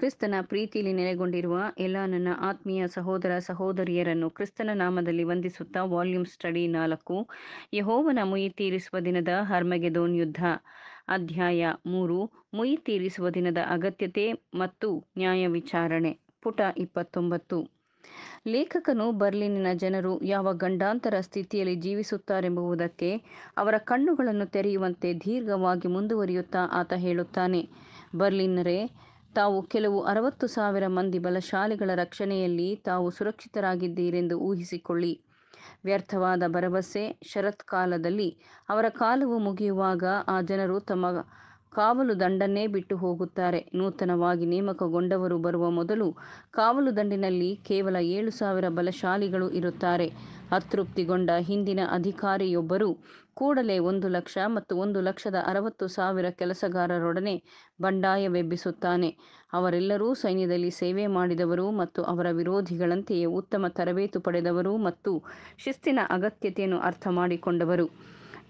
ಕ್ರಿಸ್ತನ ಪ್ರೀತಿಯಲ್ಲಿ ನೆಲೆಗೊಂಡಿರುವ ಎಲ್ಲ ನನ್ನ ಆತ್ಮೀಯ ಸಹೋದರ ಸಹೋದರಿಯರನ್ನು ಕ್ರಿಸ್ತನ ನಾಮದಲ್ಲಿ ವಂದಿಸುತ್ತಾ ವಾಲ್ಯೂಮ್ ಸ್ಟಡಿ ನಾಲ್ಕು ಯಹೋವನ ಮುಯಿ ತೀರಿಸುವ ದಿನದ ಹರ್ಮಗೆದೋನ್ ಯುದ್ಧ ಅಧ್ಯಾಯ ಮೂರು ಮುಯಿ ತೀರಿಸುವ ದಿನದ ಅಗತ್ಯತೆ ಮತ್ತು ನ್ಯಾಯ ವಿಚಾರಣೆ ಪುಟ ಇಪ್ಪತ್ತೊಂಬತ್ತು ಲೇಖಕನು ಬರ್ಲಿನಿನ ಜನರು ಯಾವ ಗಂಡಾಂತರ ಸ್ಥಿತಿಯಲ್ಲಿ ಜೀವಿಸುತ್ತಾರೆಂಬುದಕ್ಕೆ ಅವರ ಕಣ್ಣುಗಳನ್ನು ತೆರೆಯುವಂತೆ ದೀರ್ಘವಾಗಿ ಮುಂದುವರಿಯುತ್ತಾ ಆತ ಹೇಳುತ್ತಾನೆ ಬರ್ಲಿನ್ನರೇ ತಾವು ಕೆಲವು ಅರವತ್ತು ಸಾವಿರ ಮಂದಿ ಬಲಶಾಲಿಗಳ ರಕ್ಷಣೆಯಲ್ಲಿ ತಾವು ಸುರಕ್ಷಿತರಾಗಿದ್ದೀರೆಂದು ಊಹಿಸಿಕೊಳ್ಳಿ ವ್ಯರ್ಥವಾದ ಭರವಸೆ ಶರತ್ಕಾಲದಲ್ಲಿ ಅವರ ಕಾಲವು ಮುಗಿಯುವಾಗ ಆ ಜನರು ತಮ್ಮ ಕಾವಲು ದಂಡನ್ನೇ ಬಿಟ್ಟು ಹೋಗುತ್ತಾರೆ ನೂತನವಾಗಿ ನೇಮಕಗೊಂಡವರು ಬರುವ ಮೊದಲು ಕಾವಲು ದಂಡಿನಲ್ಲಿ ಕೇವಲ ಏಳು ಸಾವಿರ ಬಲಶಾಲಿಗಳು ಇರುತ್ತಾರೆ ಅತೃಪ್ತಿಗೊಂಡ ಹಿಂದಿನ ಅಧಿಕಾರಿಯೊಬ್ಬರು ಕೂಡಲೇ ಒಂದು ಲಕ್ಷ ಮತ್ತು ಒಂದು ಲಕ್ಷದ ಅರವತ್ತು ಸಾವಿರ ಕೆಲಸಗಾರರೊಡನೆ ಬಂಡಾಯವೆಬ್ಬಿಸುತ್ತಾನೆ ಅವರೆಲ್ಲರೂ ಸೈನ್ಯದಲ್ಲಿ ಸೇವೆ ಮಾಡಿದವರು ಮತ್ತು ಅವರ ವಿರೋಧಿಗಳಂತೆಯೇ ಉತ್ತಮ ತರಬೇತು ಪಡೆದವರು ಮತ್ತು ಶಿಸ್ತಿನ ಅಗತ್ಯತೆಯನ್ನು ಅರ್ಥ ಮಾಡಿಕೊಂಡವರು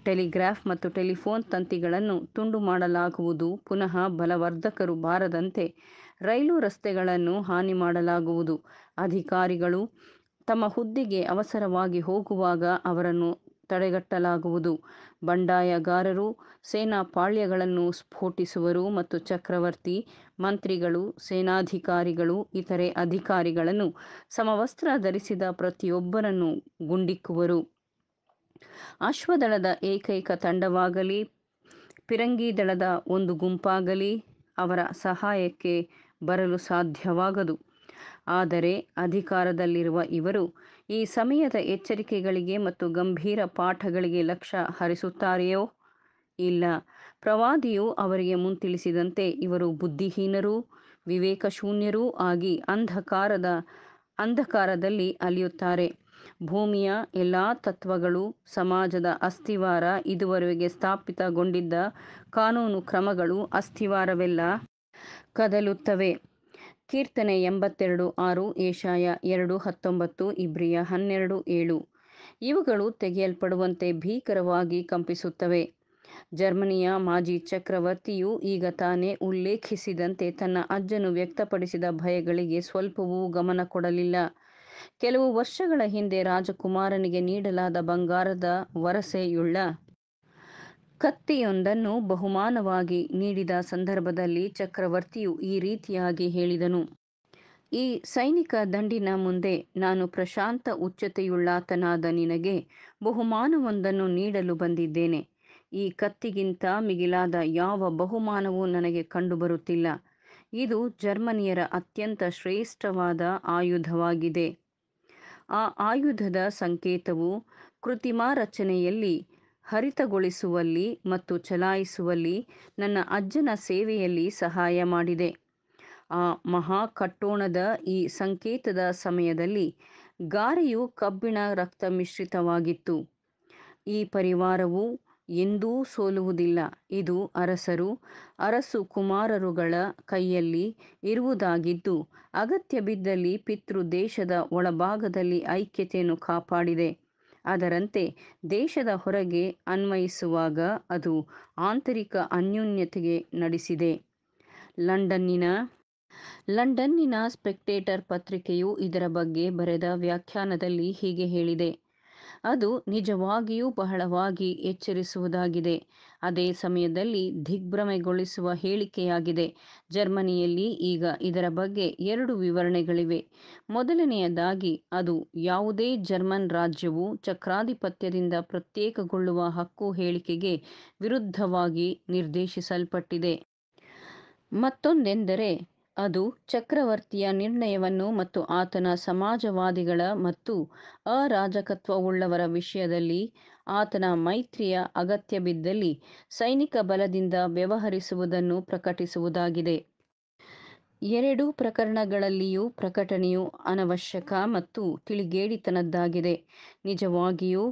ಟೆಲಿಗ್ರಾಫ್ ಮತ್ತು ಟೆಲಿಫೋನ್ ತಂತಿಗಳನ್ನು ತುಂಡು ಮಾಡಲಾಗುವುದು ಪುನಃ ಬಲವರ್ಧಕರು ಬಾರದಂತೆ ರೈಲು ರಸ್ತೆಗಳನ್ನು ಹಾನಿ ಮಾಡಲಾಗುವುದು ಅಧಿಕಾರಿಗಳು ತಮ್ಮ ಹುದ್ದೆಗೆ ಅವಸರವಾಗಿ ಹೋಗುವಾಗ ಅವರನ್ನು ತಡೆಗಟ್ಟಲಾಗುವುದು ಬಂಡಾಯಗಾರರು ಸೇನಾ ಪಾಳ್ಯಗಳನ್ನು ಸ್ಫೋಟಿಸುವರು ಮತ್ತು ಚಕ್ರವರ್ತಿ ಮಂತ್ರಿಗಳು ಸೇನಾಧಿಕಾರಿಗಳು ಇತರೆ ಅಧಿಕಾರಿಗಳನ್ನು ಸಮವಸ್ತ್ರ ಧರಿಸಿದ ಪ್ರತಿಯೊಬ್ಬರನ್ನು ಗುಂಡಿಕ್ಕುವರು ಅಶ್ವದಳದ ಏಕೈಕ ತಂಡವಾಗಲಿ ಪಿರಂಗಿ ದಳದ ಒಂದು ಗುಂಪಾಗಲಿ ಅವರ ಸಹಾಯಕ್ಕೆ ಬರಲು ಸಾಧ್ಯವಾಗದು ಆದರೆ ಅಧಿಕಾರದಲ್ಲಿರುವ ಇವರು ಈ ಸಮಯದ ಎಚ್ಚರಿಕೆಗಳಿಗೆ ಮತ್ತು ಗಂಭೀರ ಪಾಠಗಳಿಗೆ ಲಕ್ಷ್ಯ ಹರಿಸುತ್ತಾರೆಯೋ ಇಲ್ಲ ಪ್ರವಾದಿಯು ಅವರಿಗೆ ಮುಂತಿಳಿಸಿದಂತೆ ಇವರು ಬುದ್ಧಿಹೀನರೂ ವಿವೇಕಶೂನ್ಯರೂ ಆಗಿ ಅಂಧಕಾರದ ಅಂಧಕಾರದಲ್ಲಿ ಅಲಿಯುತ್ತಾರೆ ಭೂಮಿಯ ಎಲ್ಲ ತತ್ವಗಳು ಸಮಾಜದ ಅಸ್ಥಿವಾರ ಇದುವರೆಗೆ ಸ್ಥಾಪಿತಗೊಂಡಿದ್ದ ಕಾನೂನು ಕ್ರಮಗಳು ಅಸ್ಥಿವಾರವೆಲ್ಲ ಕದಲುತ್ತವೆ ಕೀರ್ತನೆ ಎಂಬತ್ತೆರಡು ಆರು ಏಷಾಯ ಎರಡು ಹತ್ತೊಂಬತ್ತು ಇಬ್ರಿಯ ಹನ್ನೆರಡು ಏಳು ಇವುಗಳು ತೆಗೆಯಲ್ಪಡುವಂತೆ ಭೀಕರವಾಗಿ ಕಂಪಿಸುತ್ತವೆ ಜರ್ಮನಿಯ ಮಾಜಿ ಚಕ್ರವರ್ತಿಯು ಈಗ ತಾನೇ ಉಲ್ಲೇಖಿಸಿದಂತೆ ತನ್ನ ಅಜ್ಜನು ವ್ಯಕ್ತಪಡಿಸಿದ ಭಯಗಳಿಗೆ ಸ್ವಲ್ಪವೂ ಗಮನ ಕೊಡಲಿಲ್ಲ ಕೆಲವು ವರ್ಷಗಳ ಹಿಂದೆ ರಾಜಕುಮಾರನಿಗೆ ನೀಡಲಾದ ಬಂಗಾರದ ವರಸೆಯುಳ್ಳ ಕತ್ತಿಯೊಂದನ್ನು ಬಹುಮಾನವಾಗಿ ನೀಡಿದ ಸಂದರ್ಭದಲ್ಲಿ ಚಕ್ರವರ್ತಿಯು ಈ ರೀತಿಯಾಗಿ ಹೇಳಿದನು ಈ ಸೈನಿಕ ದಂಡಿನ ಮುಂದೆ ನಾನು ಪ್ರಶಾಂತ ಉಚ್ಚತೆಯುಳ್ಳಾತನಾದ ನಿನಗೆ ಬಹುಮಾನವೊಂದನ್ನು ನೀಡಲು ಬಂದಿದ್ದೇನೆ ಈ ಕತ್ತಿಗಿಂತ ಮಿಗಿಲಾದ ಯಾವ ಬಹುಮಾನವೂ ನನಗೆ ಕಂಡುಬರುತ್ತಿಲ್ಲ ಇದು ಜರ್ಮನಿಯರ ಅತ್ಯಂತ ಶ್ರೇಷ್ಠವಾದ ಆಯುಧವಾಗಿದೆ ಆ ಆಯುಧದ ಸಂಕೇತವು ಕೃತಿಮ ರಚನೆಯಲ್ಲಿ ಹರಿತಗೊಳಿಸುವಲ್ಲಿ ಮತ್ತು ಚಲಾಯಿಸುವಲ್ಲಿ ನನ್ನ ಅಜ್ಜನ ಸೇವೆಯಲ್ಲಿ ಸಹಾಯ ಮಾಡಿದೆ ಆ ಮಹಾ ಕಟ್ಟೋಣದ ಈ ಸಂಕೇತದ ಸಮಯದಲ್ಲಿ ಗಾರೆಯು ಕಬ್ಬಿಣ ರಕ್ತ ಮಿಶ್ರಿತವಾಗಿತ್ತು ಈ ಪರಿವಾರವು ಎಂದೂ ಸೋಲುವುದಿಲ್ಲ ಇದು ಅರಸರು ಅರಸು ಕುಮಾರರುಗಳ ಕೈಯಲ್ಲಿ ಇರುವುದಾಗಿದ್ದು ಅಗತ್ಯ ಬಿದ್ದಲ್ಲಿ ಪಿತೃ ದೇಶದ ಒಳಭಾಗದಲ್ಲಿ ಐಕ್ಯತೆಯನ್ನು ಕಾಪಾಡಿದೆ ಅದರಂತೆ ದೇಶದ ಹೊರಗೆ ಅನ್ವಯಿಸುವಾಗ ಅದು ಆಂತರಿಕ ಅನ್ಯೋನ್ಯತೆಗೆ ನಡೆಸಿದೆ ಲಂಡನ್ನಿನ ಲಂಡನ್ನಿನ ಸ್ಪೆಕ್ಟೇಟರ್ ಪತ್ರಿಕೆಯು ಇದರ ಬಗ್ಗೆ ಬರೆದ ವ್ಯಾಖ್ಯಾನದಲ್ಲಿ ಹೀಗೆ ಹೇಳಿದೆ ಅದು ನಿಜವಾಗಿಯೂ ಬಹಳವಾಗಿ ಎಚ್ಚರಿಸುವುದಾಗಿದೆ ಅದೇ ಸಮಯದಲ್ಲಿ ದಿಗ್ಭ್ರಮೆಗೊಳಿಸುವ ಹೇಳಿಕೆಯಾಗಿದೆ ಜರ್ಮನಿಯಲ್ಲಿ ಈಗ ಇದರ ಬಗ್ಗೆ ಎರಡು ವಿವರಣೆಗಳಿವೆ ಮೊದಲನೆಯದಾಗಿ ಅದು ಯಾವುದೇ ಜರ್ಮನ್ ರಾಜ್ಯವು ಚಕ್ರಾಧಿಪತ್ಯದಿಂದ ಪ್ರತ್ಯೇಕಗೊಳ್ಳುವ ಹಕ್ಕು ಹೇಳಿಕೆಗೆ ವಿರುದ್ಧವಾಗಿ ನಿರ್ದೇಶಿಸಲ್ಪಟ್ಟಿದೆ ಮತ್ತೊಂದೆಂದರೆ ಅದು ಚಕ್ರವರ್ತಿಯ ನಿರ್ಣಯವನ್ನು ಮತ್ತು ಆತನ ಸಮಾಜವಾದಿಗಳ ಮತ್ತು ಅರಾಜಕತ್ವವುಳ್ಳವರ ವಿಷಯದಲ್ಲಿ ಆತನ ಮೈತ್ರಿಯ ಬಿದ್ದಲ್ಲಿ ಸೈನಿಕ ಬಲದಿಂದ ವ್ಯವಹರಿಸುವುದನ್ನು ಪ್ರಕಟಿಸುವುದಾಗಿದೆ ಎರಡೂ ಪ್ರಕರಣಗಳಲ್ಲಿಯೂ ಪ್ರಕಟಣೆಯು ಅನವಶ್ಯಕ ಮತ್ತು ತಿಳಿಗೇಡಿತನದ್ದಾಗಿದೆ ನಿಜವಾಗಿಯೂ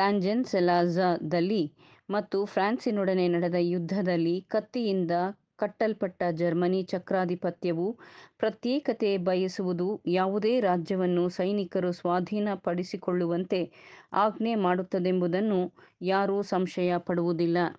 ಲಾಂಜೆನ್ಸೆಲಾಜದಲ್ಲಿ ಮತ್ತು ಫ್ರಾನ್ಸಿನೊಡನೆ ನಡೆದ ಯುದ್ಧದಲ್ಲಿ ಕತ್ತಿಯಿಂದ ಕಟ್ಟಲ್ಪಟ್ಟ ಜರ್ಮನಿ ಚಕ್ರಾಧಿಪತ್ಯವು ಪ್ರತ್ಯೇಕತೆ ಬಯಸುವುದು ಯಾವುದೇ ರಾಜ್ಯವನ್ನು ಸೈನಿಕರು ಸ್ವಾಧೀನಪಡಿಸಿಕೊಳ್ಳುವಂತೆ ಆಜ್ಞೆ ಮಾಡುತ್ತದೆಂಬುದನ್ನು ಯಾರೂ ಸಂಶಯ ಪಡುವುದಿಲ್ಲ